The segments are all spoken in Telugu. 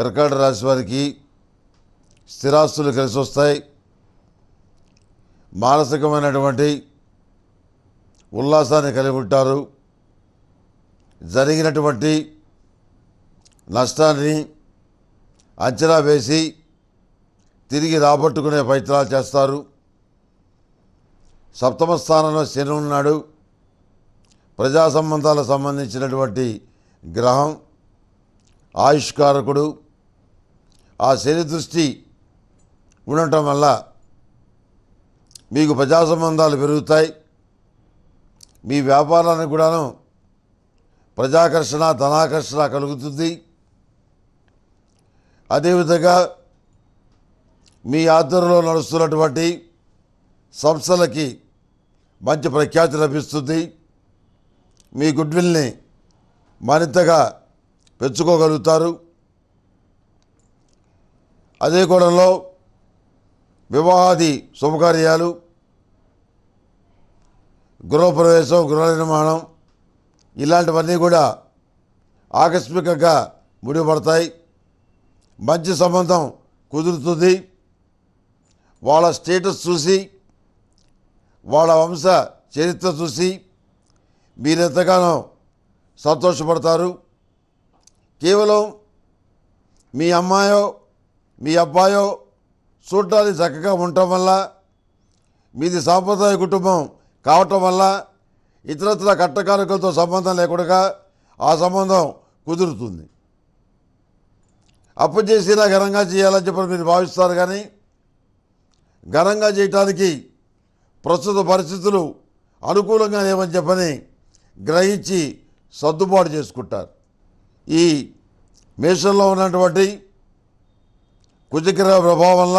కర్కాటక రాశి వారికి స్థిరాస్తులు కలిసి వస్తాయి మానసికమైనటువంటి ఉల్లాసాన్ని కలిగి ఉంటారు జరిగినటువంటి నష్టాన్ని అంచనా వేసి తిరిగి రాబట్టుకునే ప్రయత్నాలు చేస్తారు సప్తమ స్థానంలో శని ఉన్నాడు ప్రజా సంబంధాలకు సంబంధించినటువంటి గ్రహం ఆయుష్కారకుడు ఆ శని దృష్టి ఉండటం వల్ల మీకు ప్రజా సంబంధాలు పెరుగుతాయి మీ వ్యాపారానికి కూడాను ప్రజాకర్షణ ధనాకర్షణ కలుగుతుంది అదేవిధంగా మీ ఆధ్వర్యంలో నడుస్తున్నటువంటి సంస్థలకి మంచి ప్రఖ్యాతి లభిస్తుంది మీ గుడ్విల్ని మరింతగా పెంచుకోగలుగుతారు అదే కోణంలో వివాహాది శుభకార్యాలు గృహప్రవేశం గృహ నిర్మాణం ఇలాంటివన్నీ కూడా ఆకస్మికంగా ముడిపడతాయి మంచి సంబంధం కుదురుతుంది వాళ్ళ స్టేటస్ చూసి వాళ్ళ వంశ చరిత్ర చూసి మీరెంతగానో సంతోషపడతారు కేవలం మీ అమ్మాయో మీ అబ్బాయో చూడటానికి చక్కగా ఉండటం వల్ల మీది సాంప్రదాయ కుటుంబం కావటం వల్ల ఇతరత్ర కట్టకారకులతో సంబంధం లేకుండా ఆ సంబంధం కుదురుతుంది అప్పు చేసినా ఘనంగా చేయాలని చెప్పి మీరు భావిస్తారు కానీ ఘనంగా చేయటానికి ప్రస్తుత పరిస్థితులు అనుకూలంగా లేవని చెప్పని గ్రహించి సర్దుబాటు చేసుకుంటారు ఈ మేషంలో ఉన్నటువంటి కుజగ్రహ ప్రభావం వల్ల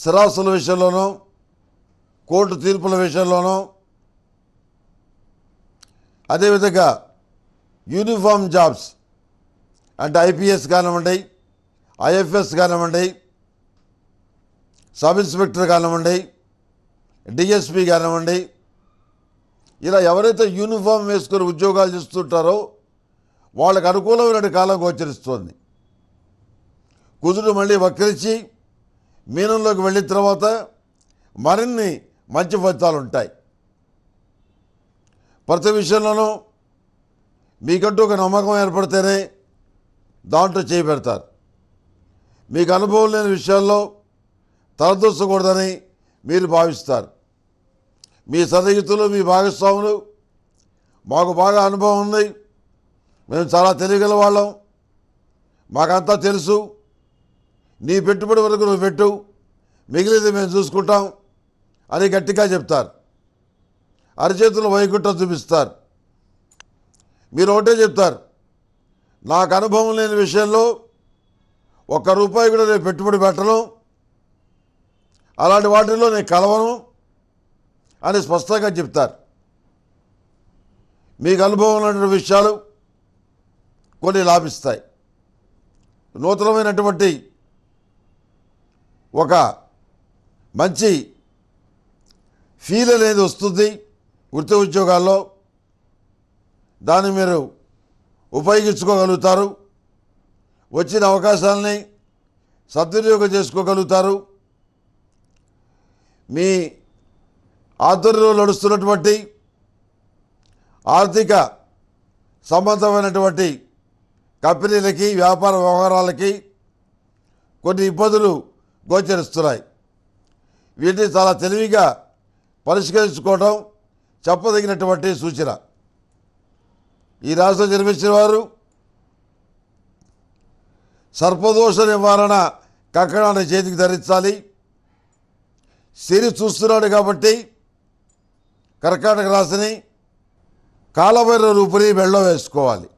స్థిరాస్తుల విషయంలోనూ కోర్టు తీర్పుల విషయంలోనూ అదేవిధంగా యూనిఫామ్ జాబ్స్ అంటే ఐపీఎస్ కానివ్వండి ఐఎఫ్ఎస్ కానివ్వండి సబ్ ఇన్స్పెక్టర్ కానివ్వండి డిఎస్పి కానివ్వండి ఇలా ఎవరైతే యూనిఫామ్ వేసుకొని ఉద్యోగాలు చేస్తుంటారో వాళ్ళకు అనుకూలమైన కాలం గోచరిస్తోంది కుదురు మళ్ళీ వక్రించి మీనంలోకి వెళ్ళిన తర్వాత మరిన్ని మంచి ఫలితాలు ఉంటాయి ప్రతి విషయంలోనూ మీకంటూ ఒక నమ్మకం ఏర్పడితేనే దాంట్లో చేయబెడతారు మీకు అనుభవం లేని విషయాల్లో తలదూసకూడదని మీరు భావిస్తారు మీ సన్నిహితులు మీ భాగస్వాములు మాకు బాగా అనుభవం ఉంది మేము చాలా తెలియగల వాళ్ళం మాకంతా తెలుసు నీ పెట్టుబడి వరకు నువ్వు పెట్టు మిగిలింది మేము చూసుకుంటాం అని గట్టిగా చెప్తారు అరచేతులు వైకుంఠం చూపిస్తారు మీరు ఒకటే చెప్తారు నాకు అనుభవం లేని విషయంలో ఒక్క రూపాయి కూడా నేను పెట్టుబడి పెట్టను అలాంటి వాటిల్లో నేను కలవను అని స్పష్టంగా చెప్తారు మీకు అనుభవం ఉన్నటువంటి విషయాలు కొన్ని లాభిస్తాయి నూతనమైనటువంటి ఒక మంచి ఫీల్ అనేది వస్తుంది వృత్తి ఉద్యోగాల్లో దాన్ని మీరు ఉపయోగించుకోగలుగుతారు వచ్చిన అవకాశాలని సద్వినియోగం చేసుకోగలుగుతారు మీ ఆధ్వర్యంలో నడుస్తున్నటువంటి ఆర్థిక సంబంధమైనటువంటి కంపెనీలకి వ్యాపార వ్యవహారాలకి కొన్ని ఇబ్బందులు గోచరిస్తున్నాయి వీటిని చాలా తెలివిగా పరిష్కరించుకోవడం చెప్పదగినటువంటి సూచన ఈ రాష్ట్రం జన్మించిన వారు సర్పదోష నివారణ కక్కడాన్ని చేతికి ధరించాలి సిరి చూస్తున్నాడు కాబట్టి కర్కాటక రాశిని కాలభైర రూపుని మెళ్ళ వేసుకోవాలి